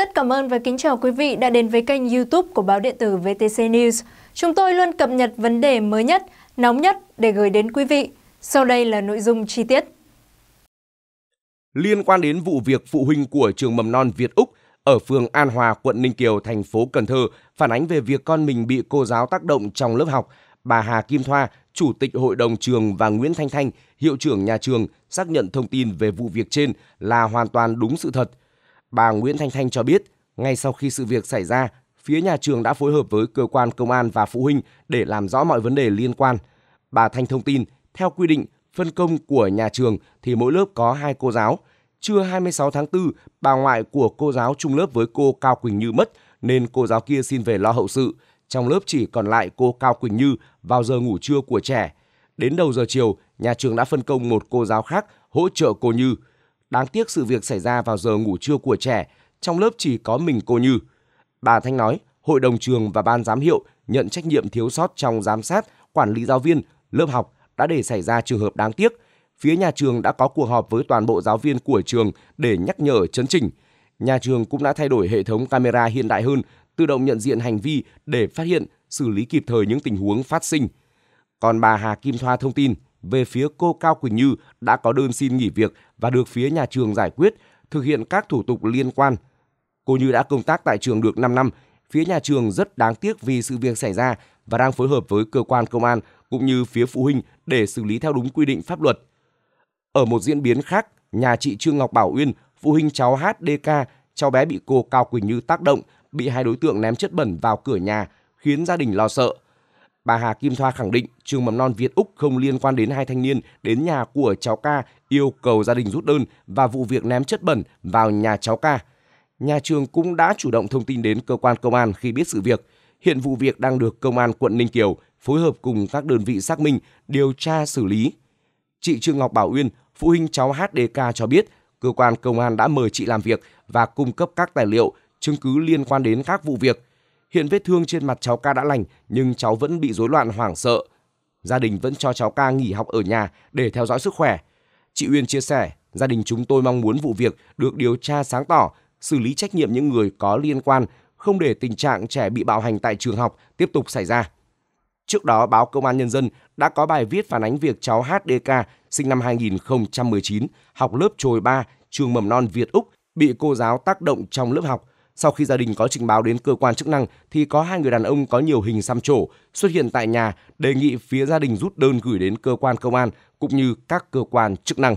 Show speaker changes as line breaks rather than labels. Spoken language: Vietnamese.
Rất cảm ơn và kính chào quý vị đã đến với kênh youtube của báo điện tử VTC News. Chúng tôi luôn cập nhật vấn đề mới nhất, nóng nhất để gửi đến quý vị. Sau đây là nội dung chi tiết. Liên quan đến vụ việc phụ huynh của trường mầm non Việt Úc ở phường An Hòa, quận Ninh Kiều, thành phố Cần Thơ phản ánh về việc con mình bị cô giáo tác động trong lớp học, bà Hà Kim Thoa, Chủ tịch Hội đồng trường và Nguyễn Thanh Thanh, Hiệu trưởng nhà trường xác nhận thông tin về vụ việc trên là hoàn toàn đúng sự thật. Bà Nguyễn Thanh Thanh cho biết, ngay sau khi sự việc xảy ra, phía nhà trường đã phối hợp với cơ quan công an và phụ huynh để làm rõ mọi vấn đề liên quan. Bà Thanh thông tin, theo quy định, phân công của nhà trường thì mỗi lớp có hai cô giáo. Trưa 26 tháng 4, bà ngoại của cô giáo chung lớp với cô Cao Quỳnh Như mất nên cô giáo kia xin về lo hậu sự. Trong lớp chỉ còn lại cô Cao Quỳnh Như vào giờ ngủ trưa của trẻ. Đến đầu giờ chiều, nhà trường đã phân công một cô giáo khác hỗ trợ cô Như – Đáng tiếc sự việc xảy ra vào giờ ngủ trưa của trẻ, trong lớp chỉ có mình cô Như. Bà Thanh nói, hội đồng trường và ban giám hiệu nhận trách nhiệm thiếu sót trong giám sát, quản lý giáo viên, lớp học đã để xảy ra trường hợp đáng tiếc. Phía nhà trường đã có cuộc họp với toàn bộ giáo viên của trường để nhắc nhở chấn chỉnh. Nhà trường cũng đã thay đổi hệ thống camera hiện đại hơn, tự động nhận diện hành vi để phát hiện, xử lý kịp thời những tình huống phát sinh. Còn bà Hà Kim Thoa thông tin, về phía cô Cao Quỳnh Như đã có đơn xin nghỉ việc và được phía nhà trường giải quyết, thực hiện các thủ tục liên quan. Cô Như đã công tác tại trường được 5 năm, phía nhà trường rất đáng tiếc vì sự việc xảy ra và đang phối hợp với cơ quan công an cũng như phía phụ huynh để xử lý theo đúng quy định pháp luật. Ở một diễn biến khác, nhà chị Trương Ngọc Bảo Uyên, phụ huynh cháu HDK, cháu bé bị cô Cao Quỳnh Như tác động, bị hai đối tượng ném chất bẩn vào cửa nhà, khiến gia đình lo sợ. Bà Hà Kim Thoa khẳng định trường mầm non Việt Úc không liên quan đến hai thanh niên đến nhà của cháu ca yêu cầu gia đình rút đơn và vụ việc ném chất bẩn vào nhà cháu ca. Nhà trường cũng đã chủ động thông tin đến cơ quan công an khi biết sự việc. Hiện vụ việc đang được công an quận Ninh Kiều phối hợp cùng các đơn vị xác minh, điều tra xử lý. Chị Trương Ngọc Bảo Uyên, phụ huynh cháu HDK cho biết cơ quan công an đã mời chị làm việc và cung cấp các tài liệu, chứng cứ liên quan đến các vụ việc – Hiện vết thương trên mặt cháu ca đã lành nhưng cháu vẫn bị rối loạn hoảng sợ. Gia đình vẫn cho cháu ca nghỉ học ở nhà để theo dõi sức khỏe. Chị Uyên chia sẻ, gia đình chúng tôi mong muốn vụ việc được điều tra sáng tỏ, xử lý trách nhiệm những người có liên quan, không để tình trạng trẻ bị bạo hành tại trường học tiếp tục xảy ra. Trước đó, báo Công an Nhân dân đã có bài viết phản ánh việc cháu HDK sinh năm 2019, học lớp trồi 3, trường mầm non Việt Úc, bị cô giáo tác động trong lớp học sau khi gia đình có trình báo đến cơ quan chức năng thì có hai người đàn ông có nhiều hình xăm trổ xuất hiện tại nhà, đề nghị phía gia đình rút đơn gửi đến cơ quan công an cũng như các cơ quan chức năng.